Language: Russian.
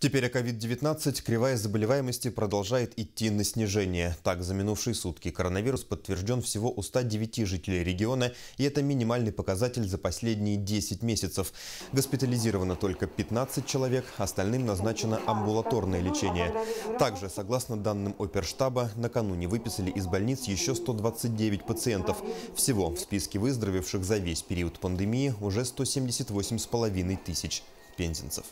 Теперь о COVID-19 кривая заболеваемости продолжает идти на снижение. Так, за минувшие сутки коронавирус подтвержден всего у 109 жителей региона, и это минимальный показатель за последние 10 месяцев. Госпитализировано только 15 человек, остальным назначено амбулаторное лечение. Также, согласно данным оперштаба, накануне выписали из больниц еще 129 пациентов. Всего в списке выздоровевших за весь период пандемии уже 178,5 тысяч пензенцев.